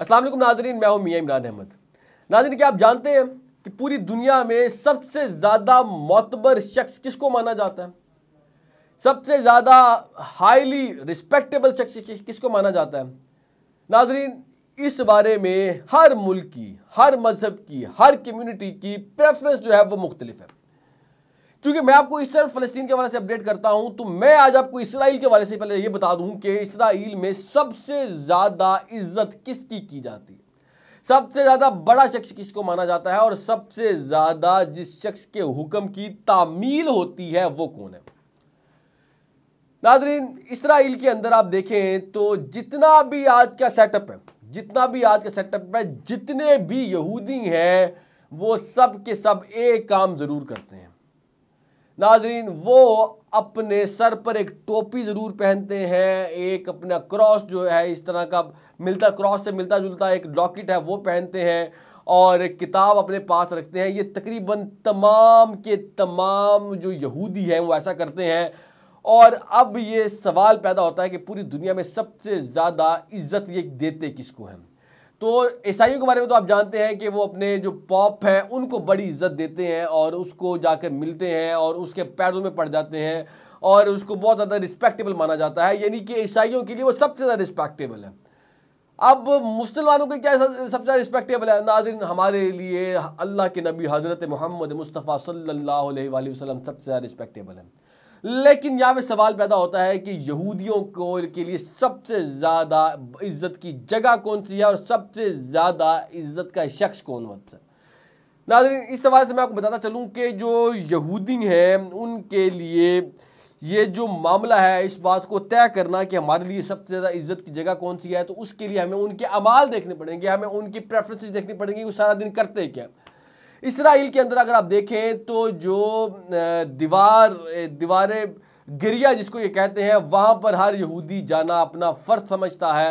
असलम नाजरीन मैं हूँ मियाँ इमरान अहमद नाजरीन क्या आप जानते हैं कि पूरी दुनिया में सबसे ज़्यादा मतबर शख्स किसको माना जाता है सबसे ज़्यादा हाईली रिस्पेक्टेबल शख्स किसको माना जाता है नाजरीन इस बारे में हर मुल्क की हर मज़हब की हर कम्यूनिटी की प्रेफरेंस जो है वो मुख्तलिफ है क्योंकि मैं आपको इसराइल फलस्तीन के वाले से अपडेट करता हूं तो मैं आज आपको इसराइल के वाले से पहले ये बता दूं कि इसराइल में सबसे ज़्यादा इज्जत किसकी की जाती है सबसे ज़्यादा बड़ा शख्स किसको माना जाता है और सबसे ज़्यादा जिस शख्स के हुक्म की तामील होती है वो कौन है नाजरीन इसराइल के अंदर आप देखें तो जितना भी आज का सेटअप है जितना भी आज का सेटअप है जितने भी यहूदी हैं वो सब के सब एक काम ज़रूर करते हैं नाजरीन वो अपने सर पर एक टोपी ज़रूर पहनते हैं एक अपना क्रॉस जो है इस तरह का मिलता क्रॉस से मिलता जुलता एक लॉकेट है वो पहनते हैं और एक किताब अपने पास रखते हैं ये तकरीबन तमाम के तमाम जो यहूदी हैं वो ऐसा करते हैं और अब ये सवाल पैदा होता है कि पूरी दुनिया में सबसे ज़्यादा इज़्ज़त ये देते किसको हैं तो ईसाइयों के बारे में तो आप जानते हैं कि वो अपने जो पॉप है उनको बड़ी इज्जत देते हैं और उसको जाकर मिलते हैं और उसके पैरों में पड़ जाते हैं और उसको बहुत ज़्यादा रिस्पेक्टेबल माना जाता है यानी कि ईसाइयों के लिए वो सबसे ज़्यादा रिस्पेक्टेबल है अब मुसलमानों के क्या सबसे ज़्यादा रिस्पेक्टेबल है नाजिन हमारे लिए अल्लाह के नबी हज़रत मोहम्मद मुस्तफ़ा सल्ला वसलम सबसे ज़्यादा रिस्पेक्टेबल है लेकिन यहाँ पे सवाल पैदा होता है कि यहूदियों को के लिए सबसे ज़्यादा इज्जत की जगह कौन सी है और सबसे ज़्यादा इज्जत का शख्स कौन होता है नाजरीन इस सवाल से मैं आपको बताता चलूँ कि जो यहूदी हैं उनके लिए ये जो मामला है इस बात को तय करना कि हमारे लिए सबसे ज़्यादा इज्जत की जगह कौन सी है तो उसके लिए हमें उनके अमाल देखने पड़ेंगे हमें उनकी प्रेफरेंसेस देखनी पड़ेंगी वो सारा दिन करते क्या इसराइल के अंदर अगर आप देखें तो जो दीवार दीवारें गिरिया जिसको ये कहते हैं वहाँ पर हर यहूदी जाना अपना फ़र्ज समझता है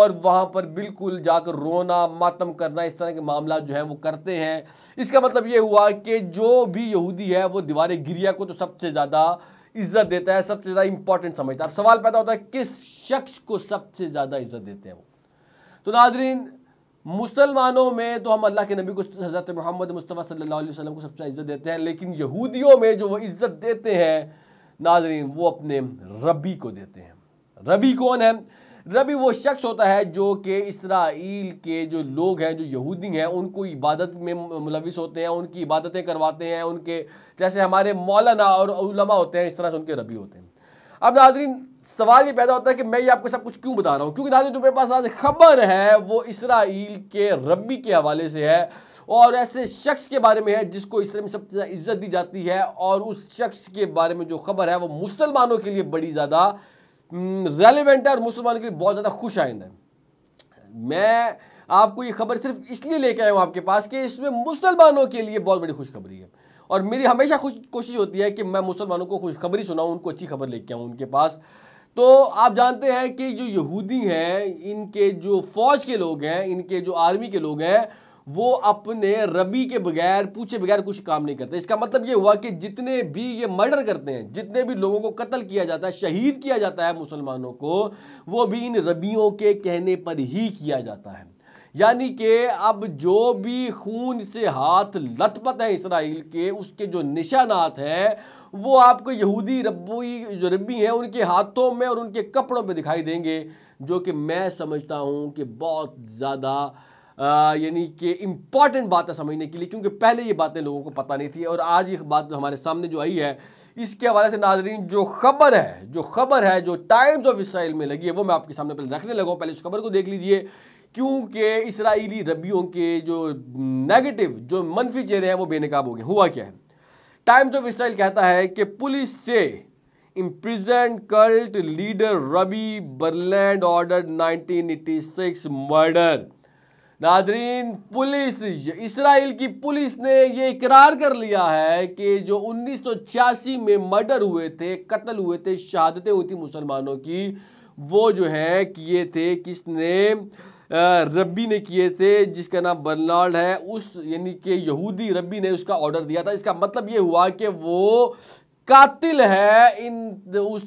और वहाँ पर बिल्कुल जाकर रोना मातम करना इस तरह के मामला जो है वो करते हैं इसका मतलब ये हुआ कि जो भी यहूदी है वो दीवार गिरिया को तो सबसे ज़्यादा इज्जत देता है सबसे ज़्यादा इंपॉर्टेंट समझता है अब सवाल पैदा होता है किस शख्स को सबसे ज़्यादा इज्जत देते हैं वो तो नाजरीन मुसलमानों में तो हम अल्लाह के नबी को हज़रत मोहम्मद मुस्तफ़ा सल्लल्लाहु अलैहि वसल्लम को सबसे इज़्ज़त देते हैं लेकिन यहूदियों में जो वो इज़्ज़त देते हैं नाजरीन वो अपने रबी को देते हैं रबी कौन है रबी वो शख्स होता है जो कि इसराइल के जो लोग हैं जो यहूदी हैं उनको इबादत में मुलविस होते हैं उनकी इबादतें करवाते हैं उनके जैसे हमारे मौलाना और उलमा होते हैं इस तरह से उनके रबी होते हैं अब नाजरीन सवाल ये पैदा होता है कि मैं ये आपको सब कुछ क्यों बता रहा हूँ क्योंकि जो तुम्हारे पास आज खबर है वो इसराइल के रबी के हवाले से है और ऐसे शख्स के बारे में है जिसको इसराइल में सबसे ज़्यादा इज्जत दी जाती है और उस शख्स के बारे में जो खबर है वो मुसलमानों के लिए बड़ी ज़्यादा रेलिवेंट हम्म, है और मुसलमानों के लिए बहुत ज़्यादा खुश आइंद है मैं आपको ये खबर सिर्फ इसलिए लेके आया हूँ आपके पास कि इसमें मुसलमानों के लिए बहुत बड़ी खुशखबरी है और मेरी हमेशा खुश कोशिश होती है कि मैं मुसलमानों को खुशखबरी सुनाऊँ उनको अच्छी खबर लेके आऊँ उनके पास तो आप जानते हैं कि जो यहूदी हैं इनके जो फ़ौज के लोग हैं इनके जो आर्मी के लोग हैं वो अपने रबी के बगैर पूछे बगैर कुछ काम नहीं करते इसका मतलब ये हुआ कि जितने भी ये मर्डर करते हैं जितने भी लोगों को कत्ल किया जाता है शहीद किया जाता है मुसलमानों को वो भी इन रबियों के कहने पर ही किया जाता है यानी कि अब जो भी खून से हाथ लतपत है इसराइल के उसके जो निशानात हैं वो आपको यहूदी रबी जो रबी हैं उनके हाथों में और उनके कपड़ों पे दिखाई देंगे जो कि मैं समझता हूँ कि बहुत ज़्यादा यानी कि इम्पॉर्टेंट बात है समझने के लिए क्योंकि पहले ये बातें लोगों को पता नहीं थी और आज ये बात हमारे सामने जो आई है इसके हवाले से नाजरीन जो खबर है जो खबर है जो टाइम्स ऑफ इसराइल में लगी है वो मैं आपके सामने पहले रखने लगा पहले उस खबर को देख लीजिए क्योंकि इसराइली रबियों के जो नेगेटिव जो मनफी चेहरे हैं वो बेनकाब हो गए हुआ क्या है टाइम्स ऑफ इसराइल कहता है कि पुलिस से imprisoned cult leader rabbi Berland order 1986 murder नाजरीन पुलिस इसराइल की पुलिस ने ये इकरार कर लिया है कि जो उन्नीस में मर्डर हुए थे कत्ल हुए थे शहादतें हुई थी मुसलमानों की वो जो है किए थे किसने रब्बी ने किए थे जिसका नाम बर्नाल्ड है उस यानी कि यहूदी रब्बी ने उसका ऑर्डर दिया था इसका मतलब ये हुआ कि वो कातिल है इन उस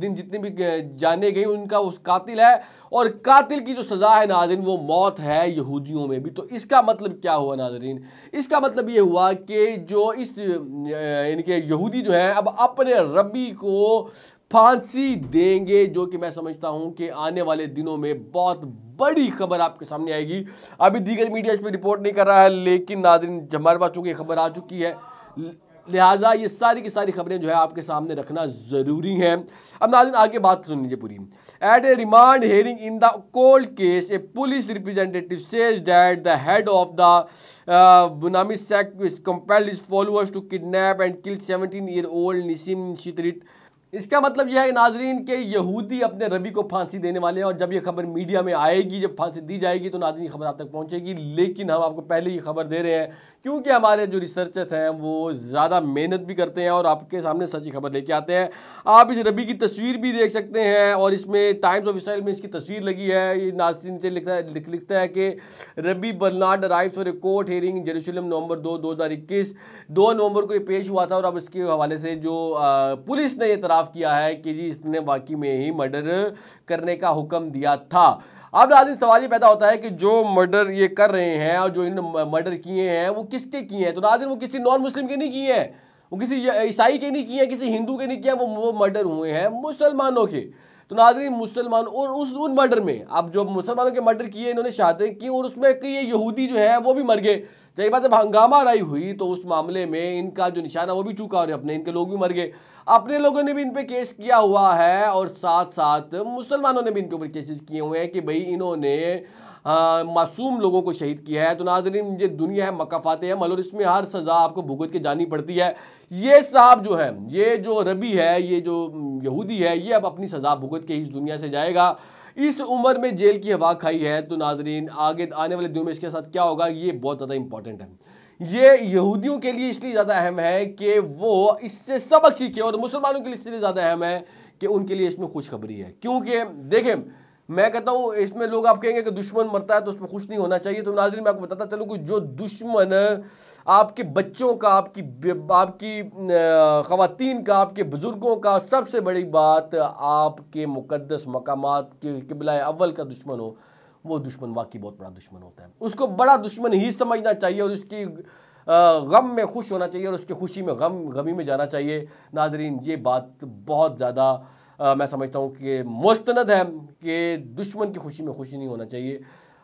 दिन जितने भी जाने गई उनका उस कातिल है और कातिल की जो सज़ा है नाजरीन वो मौत है यहूदियों में भी तो इसका मतलब क्या हुआ नाजरीन इसका मतलब ये हुआ कि जो इस यानी कि यहूदी जो है अब अपने रबी को फांसी देंगे जो कि मैं समझता हूं कि आने वाले दिनों में बहुत बड़ी खबर आपके सामने आएगी अभी दीगर मीडिया इस पर रिपोर्ट नहीं कर रहा है लेकिन नादरीन हमारे पास चूंकि खबर आ चुकी है लिहाजा ये सारी की सारी खबरें जो है आपके सामने रखना ज़रूरी हैं अब नाजिन आगे बात सुन लीजिए पूरी at a remand hearing in the cold case a police representative says that the head of the बुनामी sect compelled his followers to kidnap and kill seventeen year old Nissim Shitrit इसका मतलब यह है नाजरीन के यहूदी अपने रबी को फांसी देने वाले हैं और जब यह खबर मीडिया में आएगी जब फांसी दी जाएगी तो नाजरीन खबर आप तक पहुँचेगी लेकिन हम आपको पहले ही खबर दे रहे हैं क्योंकि हमारे जो रिसर्चर्स हैं वो ज़्यादा मेहनत भी करते हैं और आपके सामने सच्ची खबर लेके आते हैं आप इस रबी की तस्वीर भी देख सकते हैं और इसमें टाइम्स ऑफ इसराइल में इसकी तस्वीर लगी है ये नासिन से लिखता है लिख लिखता है कि रबी बर्नाड राइव और a court hearing Jerusalem November दो दो हज़ार इक्कीस दो नवंबर को ये पेश हुआ था और अब इसके हवाले से जो पुलिस ने इतराफ़ किया है कि जी इसने वाकई में ही मर्डर करने का हुक्म दिया था अब नाजिन सवाल ये पैदा होता है कि जो मर्डर ये कर रहे हैं और जो इन मर्डर किए हैं वो किसके किए हैं तो नाजिन वो किसी नॉन मुस्लिम के नहीं किए हैं वो किसी ईसाई के नहीं किए हैं किसी हिंदू के नहीं किए हैं वो वो मर्डर हुए हैं मुसलमानों के तो नाजरी मुसलमान और उस उन मर्डर में अब जो मुसलमानों के मर्डर किए इन्होंने शहादतें की और उसमें कि ये यहूदी जो है वो भी मर गए जब बात जब हंगामा राई हुई तो उस मामले में इनका जो निशाना वो भी चूका और अपने इनके लोग भी मर गए अपने लोगों ने भी इन पर केस किया हुआ है और साथ साथ मुसलमानों ने भी इनके ऊपर केसेस किए हुए हैं कि भाई इन्होंने मासूम लोगों को शहीद किया है तो नाजरीन ये दुनिया है मक्का फातह है मगर इसमें हर सज़ा आपको भुगत के जानी पड़ती है ये साहब जो है ये जो रबी है ये जो यहूदी है ये अब अपनी सज़ा भुगत के इस दुनिया से जाएगा इस उम्र में जेल की हवा खाई है तो नाजरीन आगे आने वाले दिनों में इसके साथ क्या होगा ये बहुत ज़्यादा इंपॉर्टेंट है ये यहूदियों के लिए इसलिए ज़्यादा अहम है कि वो इससे सबक सीखे और मुसलमानों के लिए इसलिए ज़्यादा अहम है कि उनके लिए इसमें खुशखबरी है क्योंकि देखें मैं कहता हूँ इसमें लोग आप कहेंगे कि दुश्मन मरता है तो उसमें खुश नहीं होना चाहिए तो नाजरी मैं आपको बताता चलूँ कि जो दुश्मन आपके बच्चों का आपकी आपकी खातन का आपके बुज़ुर्गों का सबसे बड़ी बात आपके मुकदस मकाम के किबला अव्वल का दुश्मन हो वो दुश्मन वाकई बहुत बड़ा दुश्मन होता है उसको बड़ा दुश्मन ही समझना चाहिए और उसकी गम में खुश होना चाहिए और उसकी खुशी में गम गमी में जाना चाहिए नाजरीन ये बात बहुत ज़्यादा आ, मैं समझता हूँ कि मुस्तंद है कि दुश्मन की खुशी में खुशी नहीं होना चाहिए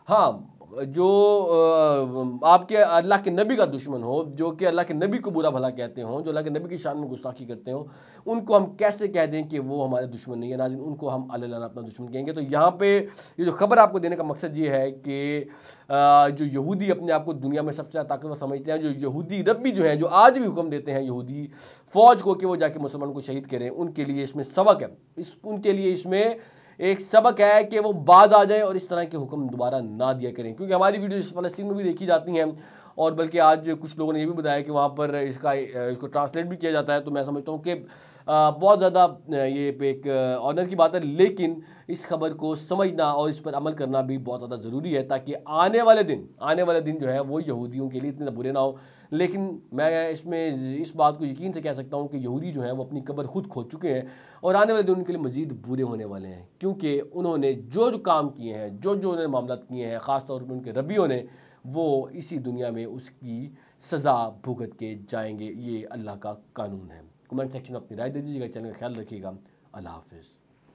हाँ जो आपके अल्लाह के नबी का दुश्मन हो जो कि अल्लाह के नबी को बुरा भला कहते हों जो अल्लाह के नबी की शान में गुस्ताखी करते हों उनको हम कैसे कह दें कि वो हमारे दुश्मन नहीं है नाजिन उनको हम अल्लाह अपना दुश्मन कहेंगे तो यहाँ पे ये जो खबर आपको देने का मकसद ये है कि जो यहूदी अपने आप को दुनिया में सबसे ज़्यादा ताकतवर समझते हैं जो यहूदी रबी जो हैं जो आज भी हुक्म देते हैं यहूदी फ़ौज को कि वो जाके मुसलमान को शहीद करें उनके लिए इसमें सबक है इस उनके लिए इसमें एक सबक है कि वो बाद आ जाए और इस तरह के हुक्म दोबारा ना दिया करें क्योंकि हमारी वीडियो फ़लस्तीन में भी देखी जाती हैं और बल्कि आज कुछ लोगों ने ये भी बताया कि वहाँ पर इसका इसको ट्रांसलेट भी किया जाता है तो मैं समझता हूँ कि बहुत ज़्यादा ये एक ऑनर की बात है लेकिन इस खबर को समझना और इस पर अमल करना भी बहुत ज़्यादा ज़रूरी है ताकि आने वाले दिन आने वाले दिन जो है वो यहूदियों के लिए इतने बुरे ना हो लेकिन मैं इसमें इस बात को यकीन से कह सकता हूँ कि यहूदी जो हैं वो अपनी कबर खुद खो चुके हैं और आने वाले दिन उनके लिए मज़ीद बुरे होने वाले हैं क्योंकि उन्होंने जो जो काम किए हैं जो जो उन्होंने मामला किए हैं ख़ासतौर पर उनके रबियों ने वो इसी दुनिया में उसकी सज़ा भुगत के जाएंगे ये अल्लाह का कानून है कमेंट सेक्शन में अपनी राय दे दीजिएगा चैनल का ख्याल रखिएगा अल्लाह हाफिज़